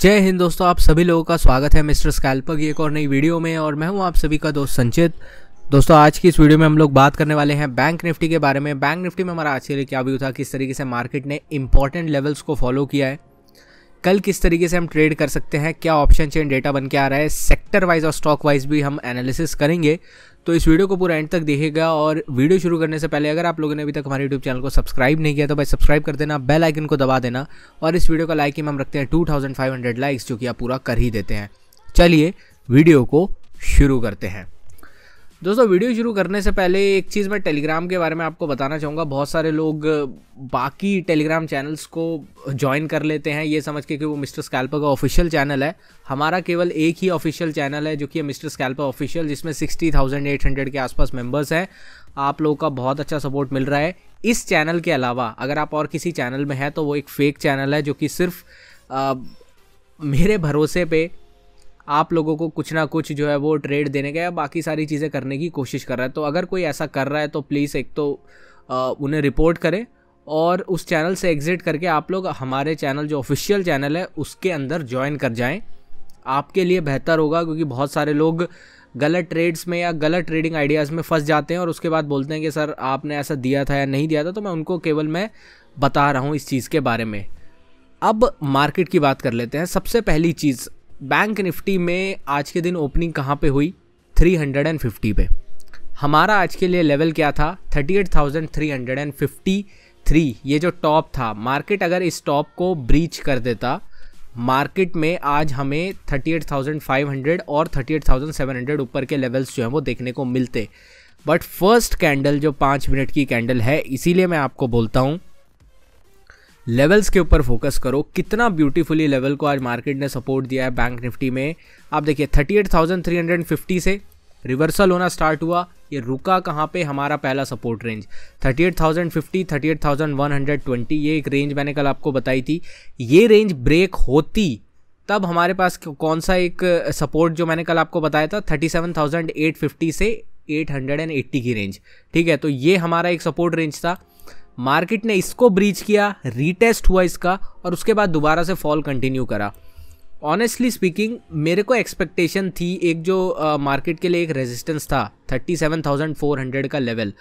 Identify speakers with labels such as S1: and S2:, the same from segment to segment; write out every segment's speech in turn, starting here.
S1: जय हिंद दोस्तों आप सभी लोगों का स्वागत है मिस्टर स्कैल्पर की एक और नई वीडियो में और मैं हूं आप सभी का दोस्त संचित दोस्तों आज की इस वीडियो में हम लोग बात करने वाले हैं बैंक निफ्टी के बारे में बैंक निफ्टी में हमारा आश्चर्य क्या व्यू था किस तरीके से मार्केट ने इंपॉर्टेंट लेवल्स को फॉलो किया है कल किस तरीके से हम ट्रेड कर सकते हैं क्या ऑप्शन चेन डेटा बन के आ रहा है सेक्टर वाइज और स्टॉक वाइज भी हम एनालिसिस करेंगे तो इस वीडियो को पूरा एंड तक देखेगा और वीडियो शुरू करने से पहले अगर आप लोगों ने अभी तक हमारे यूट्यूब चैनल को सब्सक्राइब नहीं किया तो भाई सब्सक्राइब कर देना बेल आइकन को दबा देना और इस वीडियो का लाइक हम रखते हैं टू लाइक्स जो कि आप पूरा कर ही देते हैं चलिए वीडियो को शुरू करते हैं दोस्तों वीडियो शुरू करने से पहले एक चीज़ मैं टेलीग्राम के बारे में आपको बताना चाहूँगा बहुत सारे लोग बाकी टेलीग्राम चैनल्स को ज्वाइन कर लेते हैं ये समझ के कि वो मिस्टर स्कैल्पर का ऑफिशियल चैनल है हमारा केवल एक ही ऑफिशियल चैनल है जो कि है मिस्टर स्कैल्पर ऑफिशियल जिसमें सिक्सटी थाउजेंड एट हंड्रेड के आसपास मेंबर्स हैं आप लोगों का बहुत अच्छा सपोर्ट मिल रहा है इस चैनल के अलावा अगर आप और किसी चैनल में हैं तो वो एक फेक चैनल है जो कि सिर्फ आ, मेरे भरोसे पे आप लोगों को कुछ ना कुछ जो है वो ट्रेड देने का या बाकी सारी चीज़ें करने की कोशिश कर रहा है तो अगर कोई ऐसा कर रहा है तो प्लीज़ एक तो आ, उन्हें रिपोर्ट करें और उस चैनल से एग्ज़िट करके आप लोग हमारे चैनल जो ऑफिशियल चैनल है उसके अंदर ज्वाइन कर जाएँ आपके लिए बेहतर होगा क्योंकि बहुत सारे लोग गलत ट्रेड्स में या गलत ट्रेडिंग आइडियाज़ में फंस जाते हैं और उसके बाद बोलते हैं कि सर आपने ऐसा दिया था या नहीं दिया था तो मैं उनको केवल मैं बता रहा हूँ इस चीज़ के बारे में अब मार्केट की बात कर लेते हैं सबसे पहली चीज़ बैंक निफ्टी में आज के दिन ओपनिंग कहाँ पे हुई 350 पे हमारा आज के लिए लेवल क्या था 38,353 ये जो टॉप था मार्केट अगर इस टॉप को ब्रीच कर देता मार्केट में आज हमें 38,500 और 38,700 ऊपर के लेवल्स जो हैं वो देखने को मिलते बट फर्स्ट कैंडल जो पाँच मिनट की कैंडल है इसीलिए मैं आपको बोलता हूँ लेवल्स के ऊपर फोकस करो कितना ब्यूटीफुली लेवल को आज मार्केट ने सपोर्ट दिया है बैंक निफ्टी में आप देखिए 38,350 से रिवर्सल होना स्टार्ट हुआ ये रुका कहाँ पे हमारा पहला सपोर्ट रेंज 38,050, 38,120 ये एक रेंज मैंने कल आपको बताई थी ये रेंज ब्रेक होती तब हमारे पास कौन सा एक सपोर्ट जो मैंने कल आपको बताया था 37,850 से 880 की रेंज ठीक है तो ये हमारा एक सपोर्ट रेंज था मार्केट ने इसको ब्रीच किया रीटेस्ट हुआ इसका और उसके बाद दोबारा से फॉल कंटिन्यू करा ऑनेस्टली स्पीकिंग मेरे को एक्सपेक्टेशन थी एक जो मार्केट uh, के लिए एक रेजिस्टेंस था 37,400 का लेवल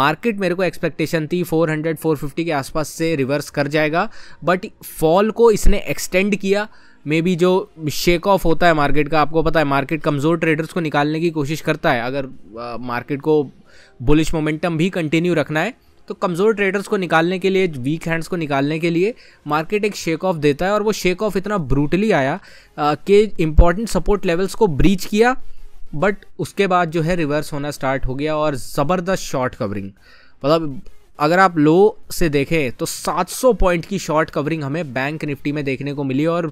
S1: मार्केट मेरे को एक्सपेक्टेशन थी 400 450 के आसपास से रिवर्स कर जाएगा बट फॉल को इसने एक्सटेंड किया मे बी जो शेक ऑफ होता है मार्केट का आपको पता है मार्केट कमज़ोर ट्रेडर्स को निकालने की कोशिश करता है अगर मार्केट uh, को बुलिश मोमेंटम भी कंटिन्यू रखना है तो कमज़ोर ट्रेडर्स को निकालने के लिए वीक हैंड्स को निकालने के लिए मार्केट एक शेक ऑफ देता है और वो शेक ऑफ इतना ब्रूटली आया कि इंपॉर्टेंट सपोर्ट लेवल्स को ब्रीच किया बट उसके बाद जो है रिवर्स होना स्टार्ट हो गया और ज़बरदस्त शॉर्ट कवरिंग मतलब अगर आप लो से देखें तो 700 पॉइंट की शॉर्ट कवरिंग हमें बैंक निफ्टी में देखने को मिली और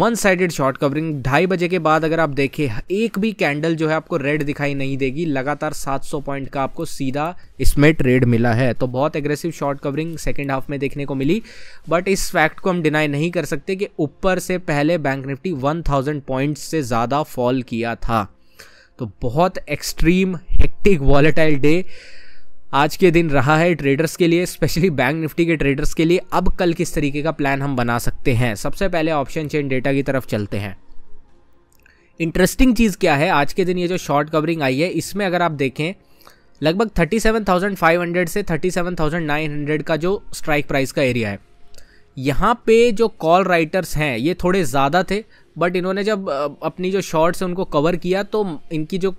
S1: वन साइडेड शॉर्ट कवरिंग ढाई बजे के बाद अगर आप देखें एक भी कैंडल जो है आपको रेड दिखाई नहीं देगी लगातार 700 पॉइंट का आपको सीधा इसमें ट्रेड मिला है तो बहुत aggressive short covering second half में देखने को मिली बट इस फैक्ट को हम डिनाई नहीं कर सकते कि ऊपर से पहले बैंक निफ्टी वन थाउजेंड से ज़्यादा फॉल किया था तो बहुत एक्सट्रीम हेक्टिक वॉलेटाइल डे आज के दिन रहा है ट्रेडर्स के लिए स्पेशली बैंक निफ्टी के ट्रेडर्स के लिए अब कल किस तरीके का प्लान हम बना सकते हैं सबसे पहले ऑप्शन चेन डेटा की तरफ चलते हैं इंटरेस्टिंग चीज़ क्या है आज के दिन ये जो शॉर्ट कवरिंग आई है इसमें अगर आप देखें लगभग 37,500 से 37,900 का जो स्ट्राइक प्राइस का एरिया है यहाँ पे जो कॉल राइटर्स हैं ये थोड़े ज़्यादा थे बट इन्होंने जब अपनी जो शॉर्ट्स हैं उनको कवर किया तो इनकी जो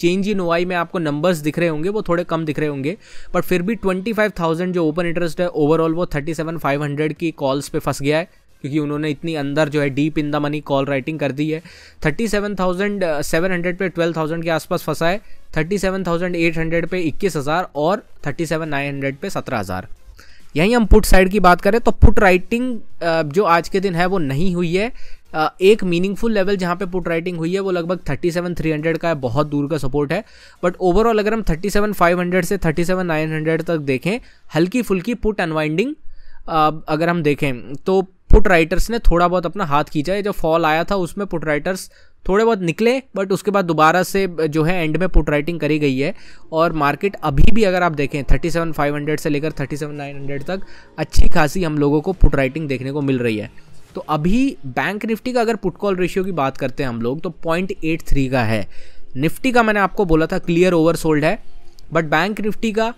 S1: चेंज इन ओआई में आपको नंबर्स दिख रहे होंगे वो थोड़े कम दिख रहे होंगे बट फिर भी 25,000 जो ओपन इंटरेस्ट है ओवरऑल वो 37,500 की कॉल्स पे फंस गया है क्योंकि उन्होंने इतनी अंदर जो है deep in the money call writing कर दी है thirty seven thousand seven hundred पे ट्वेल्व थाउजेंड के आसपास फंसा है thirty seven thousand eight hundred पे इक्कीस हज़ार और थर्टी सेवन नाइन हंड्रेड पे सत्रह हज़ार यहीं हम पुट साइड की बात करें तो पुट राइटिंग uh, जो आज के दिन है वो नहीं हुई है एक मीनिंगफुल लेवल जहाँ पे पुट राइटिंग हुई है वो लगभग 37300 का है बहुत दूर का सपोर्ट है बट ओवरऑल अगर हम 37500 से 37900 तक देखें हल्की फुल्की पुट अनवाइंडिंग अगर हम देखें तो पुट राइटर्स ने थोड़ा बहुत अपना हाथ खींचा है जो फॉल आया था उसमें पुट राइटर्स थोड़े बहुत निकले बट उसके बाद दोबारा से जो है एंड में पुट राइटिंग करी गई है और मार्केट अभी भी अगर आप देखें 37500 से लेकर 37900 तक अच्छी खासी हम लोगों को पुट राइटिंग देखने को मिल रही है तो अभी बैंक निफ्टी का अगर पुट कॉल रेशियो की बात करते हैं हम लोग तो पॉइंट एट थ्री का है निफ्टी का मैंने आपको बोला था क्लियर ओवर सोल्ड है बट बैंक निफ्टी का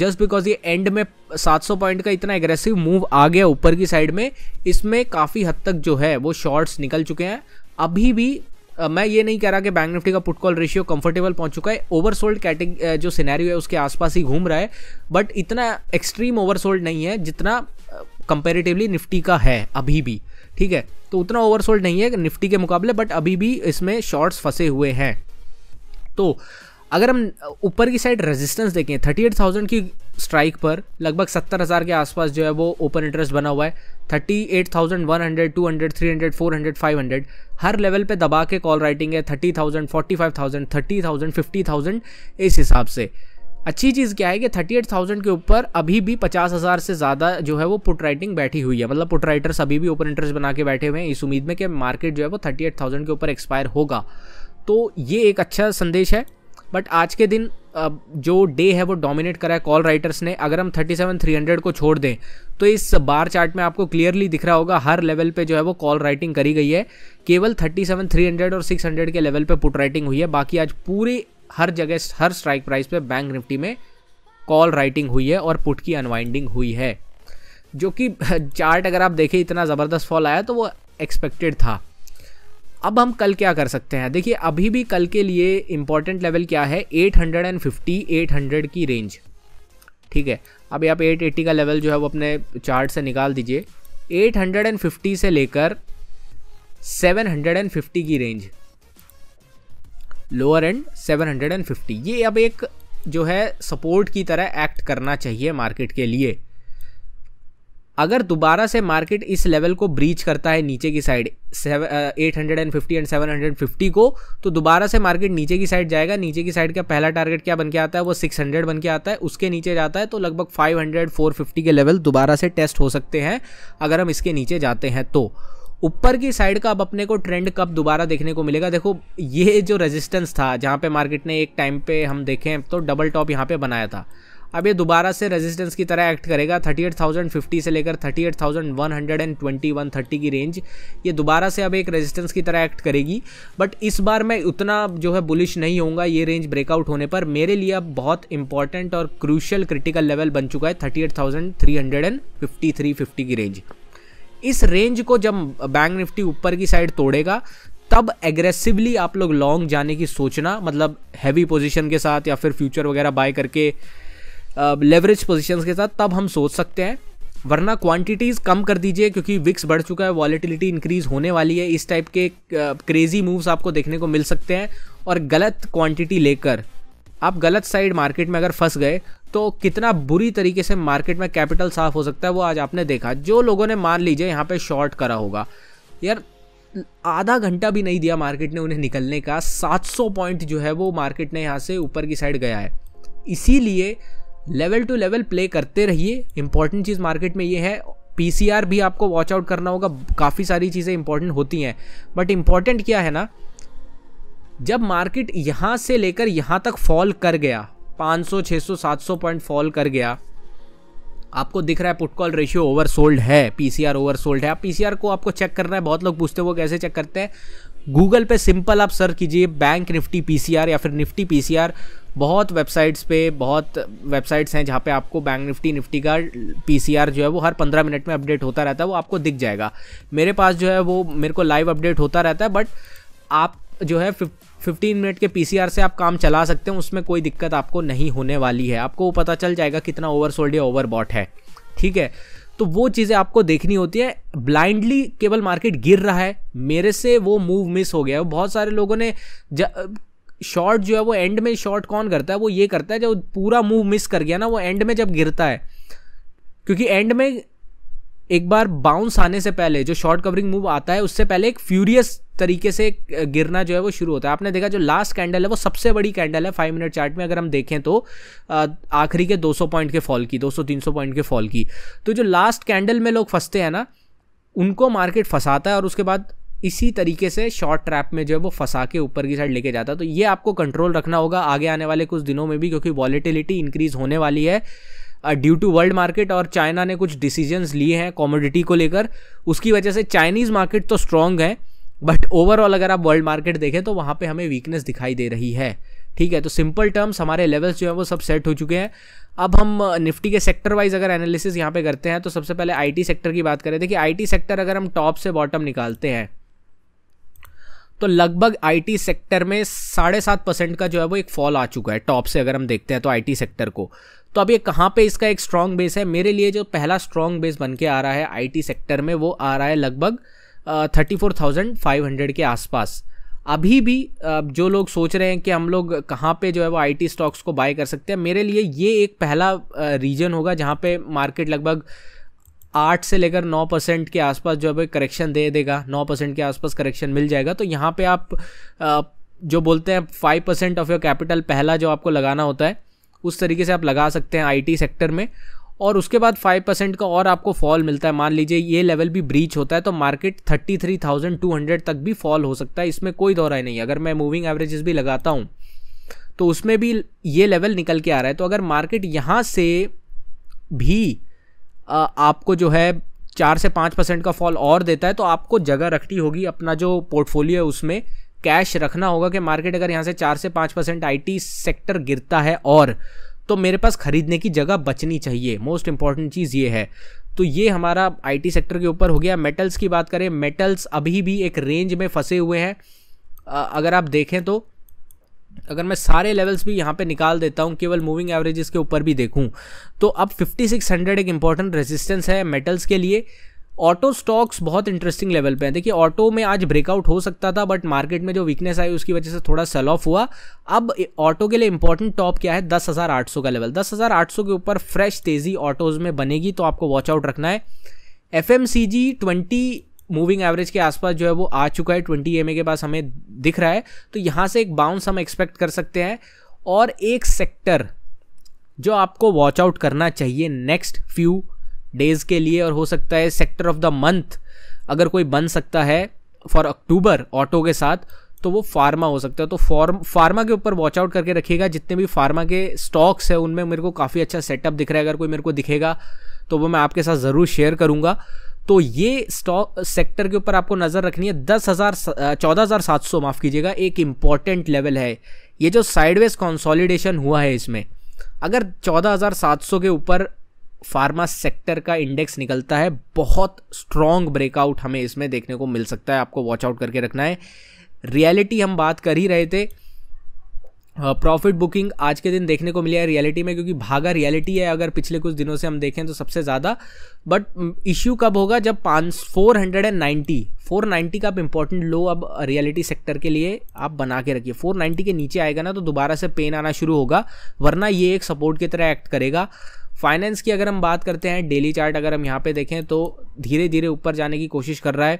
S1: जस्ट बिकॉज ये एंड में 700 पॉइंट का इतना एग्रेसिव मूव आ गया ऊपर की साइड में इसमें काफ़ी हद तक जो है वो शॉर्ट्स निकल चुके हैं अभी भी मैं ये नहीं कह रहा कि बैंक निफ्टी का पुट कॉल रेशियो कंफर्टेबल पहुंच चुका है ओवरसोल्ड कैटेगरी जो सिनेरियो है उसके आसपास ही घूम रहा है बट इतना एक्सट्रीम ओवरसोल्ड नहीं है जितना कंपेरेटिवली निफ्टी का है अभी भी ठीक है तो उतना ओवरसोल्ड नहीं है निफ्टी के मुकाबले बट अभी भी इसमें शॉर्ट्स फंसे हुए हैं तो अगर हम ऊपर की साइड रेजिस्टेंस देखें थर्टी एट थाउजेंड की स्ट्राइक पर लगभग सत्तर हज़ार के आसपास जो है वो ओपन इंटरेस्ट बना हुआ है thirty eight thousand one hundred two hundred three hundred four hundred five hundred हर लेवल पे दबा के कॉल राइटिंग है thirty thousand forty five thousand thirty thousand fifty thousand इस हिसाब से अच्छी चीज़ क्या है कि थर्टी एट थाउजेंड के ऊपर अभी भी पचास हज़ार से ज़्यादा जो है वो पुट राइटिंग बैठी हुई है मतलब पुट राइटर्स अभी भी ओपन इंटरेस्ट बना के बैठे हुए हैं इस उम्मीद में कि मार्केट जो है वो थर्टी एट थाउजेंड के ऊपर एक्सपायर होगा तो ये एक अच्छा संदेश है बट आज के दिन जो डे है वो डोमिनेट करा है कॉल राइटर्स ने अगर हम थर्टी सेवन थ्री हंड्रेड को छोड़ दें तो इस बार चार्ट में आपको क्लियरली दिख रहा होगा हर लेवल पे जो है वो कॉल राइटिंग करी गई है केवल थर्टी सेवन थ्री हंड्रेड और सिक्स हंड्रेड के लेवल पे पुट राइटिंग हुई है बाकी आज पूरे हर जगह हर स्ट्राइक प्राइस पे बैंक निफ्टी में कॉल राइटिंग हुई है और पुट की अनवाइंडिंग हुई है जो कि चार्ट अगर आप देखें इतना ज़बरदस्त फॉल आया तो वो एक्सपेक्टेड था अब हम कल क्या कर सकते हैं देखिए अभी भी कल के लिए इम्पॉर्टेंट लेवल क्या है 850 800 की रेंज ठीक है अभी आप 880 का लेवल जो है वो अपने चार्ट से निकाल दीजिए 850 से लेकर 750 की रेंज लोअर एंड 750 ये अब एक जो है सपोर्ट की तरह एक्ट करना चाहिए मार्केट के लिए अगर दोबारा से मार्केट इस लेवल को ब्रीच करता है नीचे की side eight hundred and fifty and seven hundred fifty को तो दोबारा से मार्केट नीचे की साइड जाएगा नीचे की साइड का पहला टारगेट क्या बन के आता है वो सिक्स हंड्रेड बन के आता है उसके नीचे जाता है तो लगभग फाइव हंड्रेड फोर फिफ्टी के लेवल दोबारा से टेस्ट हो सकते हैं अगर हम इसके नीचे जाते हैं तो ऊपर की साइड का अब अपने को ट्रेंड कब दोबारा देखने को मिलेगा देखो ये जो रेजिस्टेंस था जहाँ पे मार्केट ने एक टाइम पे हम देखें तो डबल टॉप यहाँ पे बनाया था अब ये दोबारा से रेजिस्टेंस की तरह एक्ट करेगा 38,050 से लेकर 38,121-30 की रेंज ये दोबारा से अब एक रेजिस्टेंस की तरह एक्ट करेगी बट इस बार मैं उतना जो है बुलिश नहीं होऊंगा ये रेंज ब्रेकआउट होने पर मेरे लिए अब बहुत इंपॉर्टेंट और क्रूशल क्रिटिकल लेवल बन चुका है थर्टी एट की रेंज इस रेंज को जब बैंक निफ्टी ऊपर की साइड तोड़ेगा तब एग्रेसिवली आप लोग लॉन्ग जाने की सोचना मतलब हैवी पोजिशन के साथ या फिर फ्यूचर वगैरह बाय करके लेवरेज पोजिशन के साथ तब हम सोच सकते हैं वरना क्वांटिटीज़ कम कर दीजिए क्योंकि विक्स बढ़ चुका है वॉलीटिलिटी इंक्रीज होने वाली है इस टाइप के क्रेजी मूव्स आपको देखने को मिल सकते हैं और गलत क्वांटिटी लेकर आप गलत साइड मार्केट में अगर फंस गए तो कितना बुरी तरीके से मार्केट में कैपिटल साफ हो सकता है वो आज आपने देखा जो लोगों ने मान लीजिए यहाँ पे शॉर्ट करा होगा यार आधा घंटा भी नहीं दिया मार्केट ने उन्हें निकलने का 700 पॉइंट जो है वो मार्केट ने यहाँ से ऊपर की साइड गया है इसीलिए लेवल टू लेवल प्ले करते रहिए इंपॉर्टेंट चीज़ मार्केट में ये है पी भी आपको वॉच आउट करना होगा काफ़ी सारी चीज़ें इंपॉर्टेंट होती हैं बट इम्पॉर्टेंट क्या है ना जब मार्केट यहाँ से लेकर यहाँ तक फॉल कर गया 500 600 700 पॉइंट फॉल कर गया आपको दिख रहा है put call ratio oversold है पीसीआर ओवर सोल्ड है आप पीसीआर को आपको चेक करना है बहुत लोग पूछते हैं वो कैसे चेक करते हैं गूगल पे सिंपल आप सर्च कीजिए बैंक निफ्टी पीसीआर या फिर निफ्टी पीसीआर बहुत वेबसाइट्स पे बहुत वेबसाइट्स हैं जहाँ पे आपको बैंक निफ्टी निफ्टी का पीसीआर जो है वो हर पंद्रह मिनट में अपडेट होता रहता है वो आपको दिख जाएगा मेरे पास जो है वो मेरे को लाइव अपडेट होता रहता है बट आप जो है फिफ्टीन मिनट के पी से आप काम चला सकते हैं उसमें कोई दिक्कत आपको नहीं होने वाली है आपको वो पता चल जाएगा कितना ओवरसोल्ड या ओवरबॉट है ठीक है तो वो चीज़ें आपको देखनी होती है ब्लाइंडली केवल मार्केट गिर रहा है मेरे से वो मूव मिस हो गया है बहुत सारे लोगों ने शॉर्ट जो है वो एंड में शॉर्ट कौन करता है वो ये करता है जब पूरा मूव मिस कर गया ना वो एंड में जब गिरता है क्योंकि एंड में एक बार बाउंस आने से पहले जो शॉर्ट कवरिंग मूव आता है उससे पहले एक फ्यूरियस तरीके से गिरना जो है वो शुरू होता है आपने देखा जो लास्ट कैंडल है वो सबसे बड़ी कैंडल है फाइव मिनट चार्ट में अगर हम देखें तो आखिरी के 200 पॉइंट के फॉल की 200-300 पॉइंट के फॉल की तो जो लास्ट कैंडल में लोग फंसते हैं ना उनको मार्केट फंसाता है और उसके बाद इसी तरीके से शॉर्ट ट्रैप में जो है वो फंसा के ऊपर की साइड लेके जाता है तो ये आपको कंट्रोल रखना होगा आगे आने वाले कुछ दिनों में भी क्योंकि वॉलीटिलिटी इंक्रीज होने वाली है ड्यू टू वर्ल्ड मार्केट और चाइना ने कुछ डिसीजंस लिए हैं कॉमोडिटी को लेकर उसकी वजह से चाइनीज़ मार्केट तो स्ट्रांग है बट ओवरऑल अगर आप वर्ल्ड मार्केट देखें तो वहाँ पे हमें वीकनेस दिखाई दे रही है ठीक है तो सिंपल टर्म्स हमारे लेवल्स जो है वो सब सेट हो चुके हैं अब हम निफ्टी के सेक्टर वाइज अगर एनालिसिस यहाँ पे करते हैं तो सबसे पहले आईटी सेक्टर की बात करें देखिए आईटी सेक्टर अगर हम टॉप से बॉटम निकालते हैं तो लगभग आईटी सेक्टर में साढ़े सात परसेंट का जो है वो एक फॉल आ चुका है टॉप से अगर हम देखते हैं तो आईटी सेक्टर को तो अब ये कहाँ पे इसका एक स्ट्रॉन्ग बेस है मेरे लिए जो पहला स्ट्रॉन्ग बेस बन के आ रहा है आईटी सेक्टर में वो आ रहा है लगभग thirty four thousand five hundred के आसपास अभी भी जो लोग सोच रहे हैं कि हम लोग कहाँ पे जो है वो आईटी स्टॉक्स को बाय कर सकते हैं मेरे लिए ये एक पहला रीजन होगा जहाँ पे मार्केट लगभग आठ से लेकर नौ परसेंट के आसपास जो है करेक्शन दे देगा नौ परसेंट के आसपास करेक्शन मिल जाएगा तो यहाँ पे आप जो बोलते हैं five percent of your capital पहला जो आपको लगाना होता है उस तरीके से आप लगा सकते हैं आईटी सेक्टर में और उसके बाद फाइव परसेंट का और आपको फॉल मिलता है मान लीजिए ये लेवल भी ब्रीच होता है तो market thirty three thousand two hundred तक भी फॉल हो सकता है इसमें कोई दौरा नहीं अगर मैं मूविंग एवरेजेस भी लगाता हूँ तो उसमें भी ये लेवल निकल के आ रहा है तो अगर मार्केट यहाँ से भी आपको जो है चार से पाँच परसेंट का फॉल और देता है तो आपको जगह रखनी होगी अपना जो पोर्टफोलियो है उसमें कैश रखना होगा कि मार्केट अगर यहाँ से चार से पाँच परसेंट आई सेक्टर गिरता है और तो मेरे पास खरीदने की जगह बचनी चाहिए मोस्ट इंपॉर्टेंट चीज़ ये है तो ये हमारा आईटी सेक्टर के ऊपर हो गया मेटल्स की बात करें मेटल्स अभी भी एक रेंज में फंसे हुए हैं अगर आप देखें तो अगर मैं सारे लेवल्स भी यहाँ पे निकाल देता हूँ केवल मूविंग एवरेजेस के ऊपर भी देखूँ तो अब 5600 एक इंपॉर्टेंट रेजिस्टेंस है मेटल्स के लिए ऑटो स्टॉक्स बहुत इंटरेस्टिंग लेवल पे हैं देखिए ऑटो में आज ब्रेकआउट हो सकता था बट मार्केट में जो वीकनेस आई उसकी वजह से थोड़ा सेल ऑफ हुआ अब ऑटो के लिए इंपॉर्टेंट टॉप क्या है 10,800 का लेवल 10,800 के ऊपर फ्रेश तेज़ी ऑटोज में बनेगी तो आपको वॉच आउट रखना है F M C G twenty moving average के आसपास जो है वो आ चुका है ट्वेंटी एम के पास हमें दिख रहा है तो यहाँ से एक बाउंस हम एक्सपेक्ट कर सकते हैं और एक सेक्टर जो आपको वॉच आउट करना चाहिए नेक्स्ट फ्यू डेज के लिए और हो सकता है सेक्टर ऑफ द मंथ अगर कोई बन सकता है फॉर अक्टूबर ऑटो के साथ तो वो फार्मा हो सकता है तो फॉर्म फार्मा के ऊपर वॉच आउट करके रखिएगा जितने भी फार्मा के स्टॉक्स हैं उनमें मेरे को काफ़ी अच्छा सेटअप दिख रहा है अगर कोई मेरे को दिखेगा तो वो मैं आपके साथ ज़रूर शेयर करूँगा तो ये स्टॉक सेक्टर के ऊपर आपको नज़र रखनी है दस हज़ार चौदह हज़ार सात सौ माफ़ कीजिएगा एक इम्पॉर्टेंट लेवल है ये जो साइडवेज कॉन्सॉलिडेशन हुआ है इसमें अगर चौदह हज़ार सात सौ के ऊपर फार्मा सेक्टर का इंडेक्स निकलता है बहुत स्ट्रॉन्ग ब्रेकआउट हमें इसमें देखने को मिल सकता है आपको वॉच आउट करके रखना है रियलिटी हम बात कर ही रहे थे प्रॉफिट बुकिंग आज के दिन देखने को मिली है रियलिटी में क्योंकि भागा रियलिटी है अगर पिछले कुछ दिनों से हम देखें तो सबसे ज़्यादा बट इश्यू कब होगा जब पाँच four hundred and ninety four ninety का आप इंपॉर्टेंट लो अब रियलिटी सेक्टर के लिए आप बना के रखिए फोर नाइन्टी के नीचे आएगा ना तो दोबारा से पेन आना शुरू होगा वरना ये एक सपोर्ट की तरह एक्ट करेगा फाइनेंस की अगर हम बात करते हैं डेली चार्ट अगर हम यहाँ पे देखें तो धीरे धीरे ऊपर जाने की कोशिश कर रहा है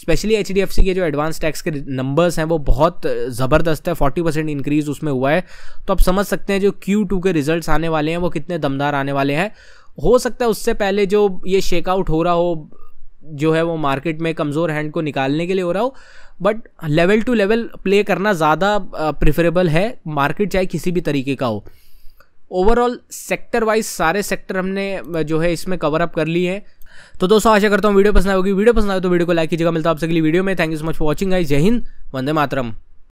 S1: स्पेशली एच के जो एडवांस टैक्स के नंबर्स हैं वो बहुत ज़बरदस्त है 40 परसेंट इंक्रीज़ उसमें हुआ है तो आप समझ सकते हैं जो Q2 के रिजल्ट्स आने वाले हैं वो कितने दमदार आने वाले हैं हो सकता है उससे पहले जो ये शेकआउट हो रहा हो जो है वो मार्केट में कमज़ोर हैंड को निकालने के लिए हो रहा हो but level to level play करना ज़्यादा प्रेफरेबल है मार्केट चाहे किसी भी तरीके का हो ओवरऑल सेक्टर वाइज सारे सेक्टर हमने जो है इसमें कवर अप कर ली है तो दोस्तों आशा करता हूँ वीडियो पसंद आएगी वीडियो पसंद आए तो वीडियो को लाइक कीजिएगा मिलता है आपसे अगली वीडियो में thank you so much for watching आई जय हिंद वंदे मातरम